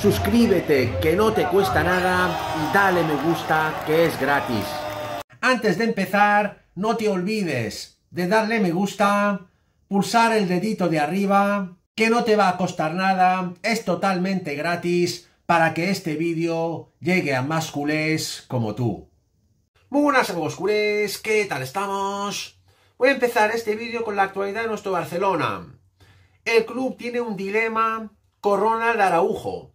suscríbete que no te cuesta nada y dale me gusta que es gratis. Antes de empezar, no te olvides de darle me gusta, pulsar el dedito de arriba, que no te va a costar nada, es totalmente gratis para que este vídeo llegue a más culés como tú. Muy buenas amigos culés, ¿qué tal estamos? Voy a empezar este vídeo con la actualidad de nuestro Barcelona. El club tiene un dilema corona de Araujo.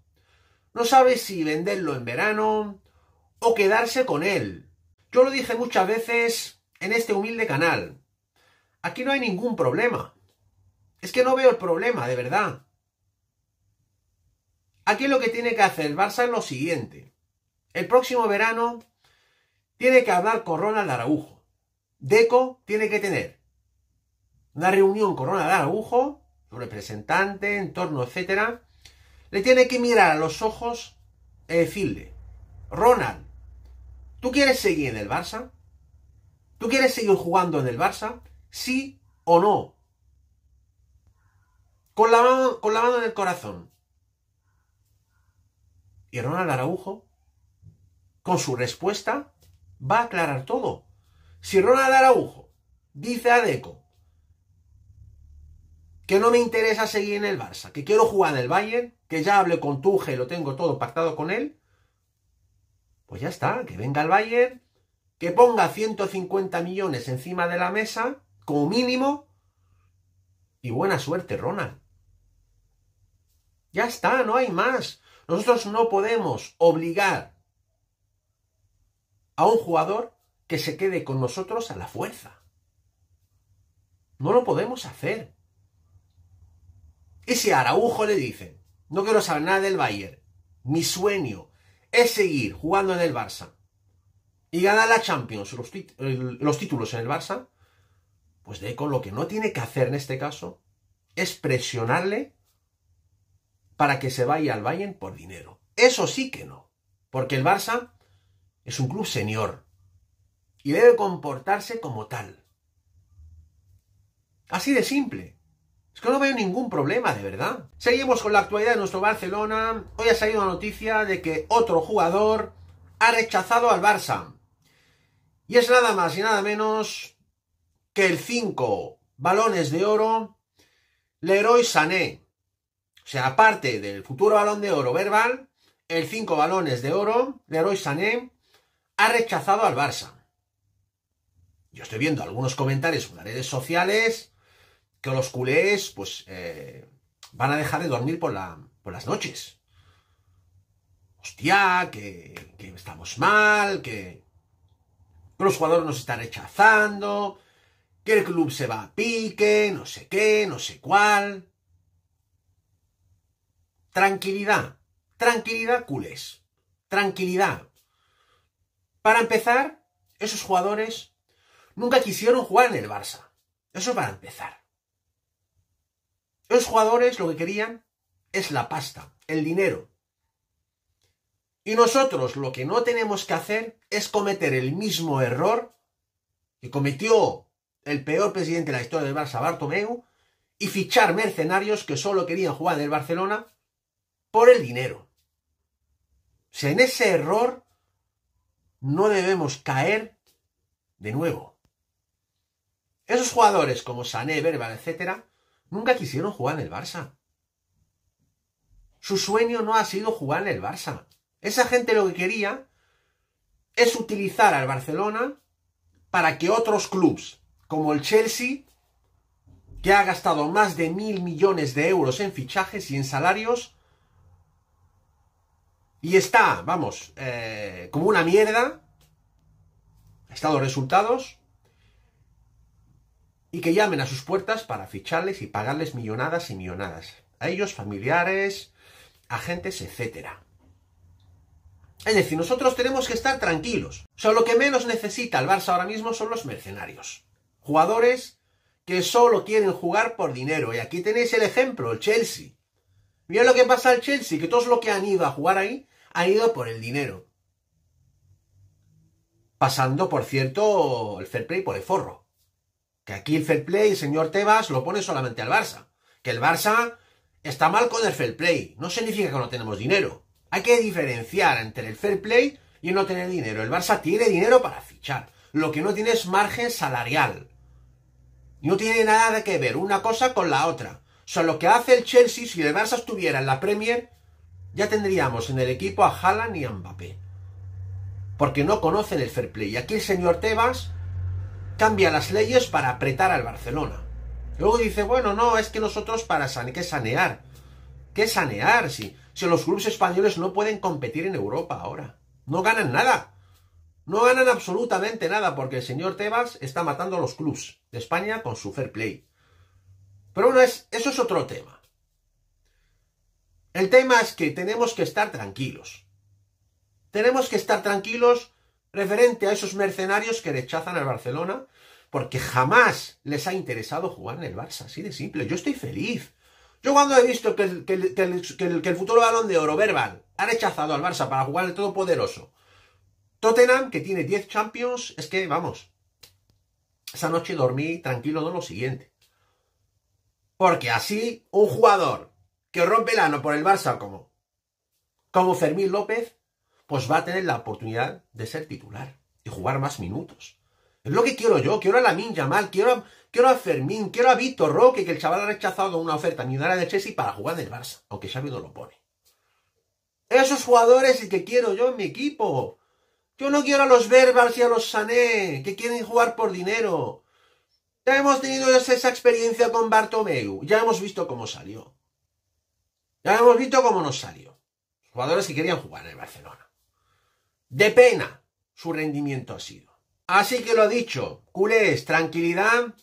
No sabe si venderlo en verano o quedarse con él. Yo lo dije muchas veces en este humilde canal. Aquí no hay ningún problema. Es que no veo el problema, de verdad. Aquí lo que tiene que hacer el Barça es lo siguiente. El próximo verano tiene que hablar con Ronald Araujo. Deco tiene que tener una reunión con Ronald Araujo, su representante, entorno, etcétera, le tiene que mirar a los ojos y eh, decirle, Ronald, ¿tú quieres seguir en el Barça? ¿Tú quieres seguir jugando en el Barça? ¿Sí o no? Con la mano, con la mano en el corazón. Y Ronald Araujo, con su respuesta, va a aclarar todo. Si Ronald Araujo dice a Deco que no me interesa seguir en el Barça, que quiero jugar en el Bayern, que ya hablé con y lo tengo todo pactado con él, pues ya está, que venga el Bayern, que ponga 150 millones encima de la mesa, como mínimo, y buena suerte, Ronald. Ya está, no hay más. Nosotros no podemos obligar a un jugador que se quede con nosotros a la fuerza. No lo podemos hacer. Ese Araujo le dicen, no quiero saber nada del Bayern. Mi sueño es seguir jugando en el Barça y ganar la Champions, los, los títulos en el Barça. Pues Deco lo que no tiene que hacer en este caso es presionarle para que se vaya al Bayern por dinero. Eso sí que no, porque el Barça es un club señor y debe comportarse como tal. Así de simple. Es que no veo ningún problema, de verdad. Seguimos con la actualidad de nuestro Barcelona. Hoy ha salido la noticia de que otro jugador ha rechazado al Barça. Y es nada más y nada menos que el 5 balones de oro Leroy Sané. O sea, aparte del futuro balón de oro verbal, el 5 balones de oro Leroy Sané ha rechazado al Barça. Yo estoy viendo algunos comentarios en las redes sociales que los culés, pues, eh, van a dejar de dormir por, las noches. Hostia, que, estamos mal, que, los jugadores nos están rechazando, que el club se va a pique, no sé qué, no sé cuál. Tranquilidad, tranquilidad, culés. Tranquilidad. Para empezar, esos jugadores nunca quisieron jugar en el Barça. Eso para empezar. Los jugadores lo que querían es la pasta, el dinero. Y nosotros lo que no tenemos que hacer es cometer el mismo error que cometió el peor presidente de la historia del Barça, Bartomeu, y fichar mercenarios que solo querían jugar en Barcelona por el dinero. O en ese error no debemos caer de nuevo. Esos jugadores como Sané, Verbal, etc., Nunca quisieron jugar en el Barça. Su sueño no ha sido jugar en el Barça. Esa gente lo que quería es utilizar al Barcelona para que otros clubes, como el Chelsea, que ha gastado más de mil millones de euros en fichajes y en salarios, y está, vamos, eh, como una mierda, ha estado resultados, y que llamen a sus puertas para ficharles y pagarles millonadas y millonadas. A ellos, familiares, agentes, etc. Es decir, nosotros tenemos que estar tranquilos. O lo que menos necesita el Barça ahora mismo son los mercenarios. Jugadores que solo quieren jugar por dinero. Y aquí tenéis el ejemplo, el Chelsea. Mira lo que pasa al Chelsea, que todos los que han ido a jugar ahí han ido por el dinero. Pasando, por cierto, el fair play por el forro. Que aquí el fair play, señor Tebas, lo pone solamente al Barça. Que el Barça está mal con el fair play. No significa que no tenemos dinero. Hay que diferenciar entre el fair play y no tener dinero. El Barça tiene dinero para fichar. Lo que no tiene es margen salarial. No tiene nada que ver una cosa con la otra. Son lo que hace el Chelsea, si el Barça estuviera en la Premier, ya tendríamos en el equipo a Haaland y a Mbappé. Porque no conocen el fair play. Y aquí el señor Tebas cambia las leyes para apretar al Barcelona. Luego dice, bueno, no, es que nosotros para sanear, ¿qué sanear? ¿Qué sanear? Si, si los clubes españoles no pueden competir en Europa ahora. No ganan nada. No ganan absolutamente nada porque el señor Tebas está matando a los clubes de España con su fair play. Pero bueno, es, eso es otro tema. El tema es que tenemos que estar tranquilos. Tenemos que estar tranquilos referente a esos mercenarios que rechazan al Barcelona porque jamás les ha interesado jugar en el Barça, así de simple. Yo estoy feliz. Yo cuando he visto que el, que futuro balón de oro, Verbal, ha rechazado al Barça para jugar el Todopoderoso, Tottenham, que tiene 10 Champions, es que, vamos, esa noche dormí tranquilo de lo siguiente. Porque así, un jugador que rompe el ano por el Barça como, como Fermín López, pues va a tener la oportunidad de ser titular y jugar más minutos. Es lo que quiero yo, quiero a la Yamal, quiero quiero a Fermín, quiero a Víctor Roque, que el chaval ha rechazado una oferta millonaria de Chelsea para jugar en el Barça, aunque Xavi no lo pone. Esos jugadores y que quiero yo en mi equipo. Yo no quiero a los Verbals y a los Sané, que quieren jugar por dinero. Ya hemos tenido esa experiencia con Bartomeu. Ya hemos visto cómo salió. Ya hemos visto cómo nos salió. Jugadores que querían jugar en el Barcelona de pena su rendimiento ha sido. Así que lo ha dicho, culés, tranquilidad,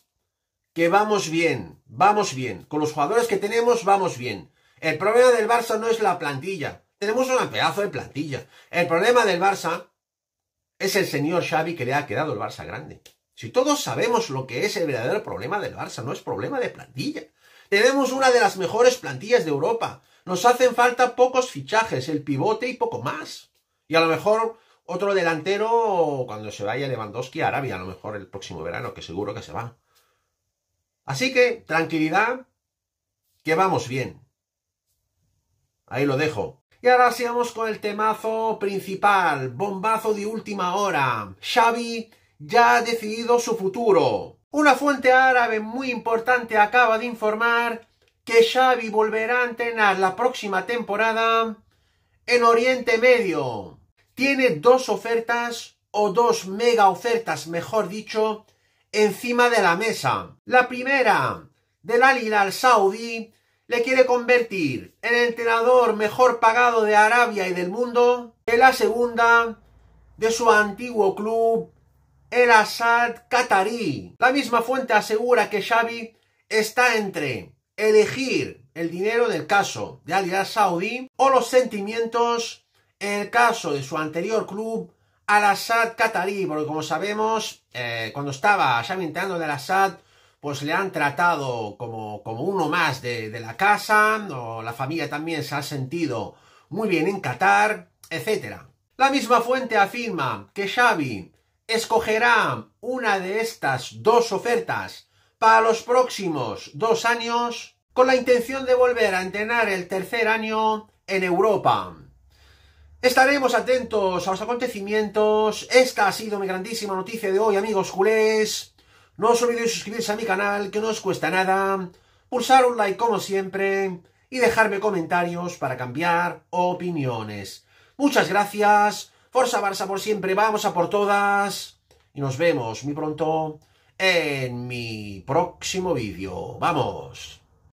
que vamos bien, vamos bien. Con los jugadores que tenemos, vamos bien. El problema del Barça no es la plantilla. Tenemos un pedazo de plantilla. El problema del Barça es el señor Xavi que le ha quedado el Barça grande. Si todos sabemos lo que es el verdadero problema del Barça, no es problema de plantilla. Tenemos una de las mejores plantillas de Europa. Nos hacen falta pocos fichajes, el pivote y poco más. Y a lo mejor otro delantero cuando se vaya Lewandowski a Arabia, a lo mejor el próximo verano, que seguro que se va. Así que tranquilidad, que vamos bien. Ahí lo dejo. Y ahora sigamos con el temazo principal, bombazo de última hora. Xavi ya ha decidido su futuro. Una fuente árabe muy importante acaba de informar que Xavi volverá a entrenar la próxima temporada en Oriente Medio. Tiene dos ofertas o dos mega ofertas, mejor dicho, encima de la mesa. La primera, del Al Saudi, le quiere convertir en el entrenador mejor pagado de Arabia y del mundo. Y la segunda, de su antiguo club, el Assad Qatarí. La misma fuente asegura que Xavi está entre elegir el dinero del caso de Al Saudí o los sentimientos en el caso de su anterior club Al-Assad Qatarí, porque como sabemos, eh, cuando estaba ya entrando de Al-Assad, pues le han tratado como, como uno más de, de la casa, o la familia también se ha sentido muy bien en Qatar, etc. La misma fuente afirma que Xavi escogerá una de estas dos ofertas para los próximos dos años con la intención de volver a entrenar el tercer año en Europa. Estaremos atentos a los acontecimientos. Esta ha sido mi grandísima noticia de hoy, amigos culés. No os olvidéis suscribirse a mi canal, que no os cuesta nada. Pulsar un like como siempre y dejarme comentarios para cambiar opiniones. Muchas gracias. Forza Barça por siempre. Vamos a por todas. Y nos vemos muy pronto en mi próximo vídeo. ¡Vamos!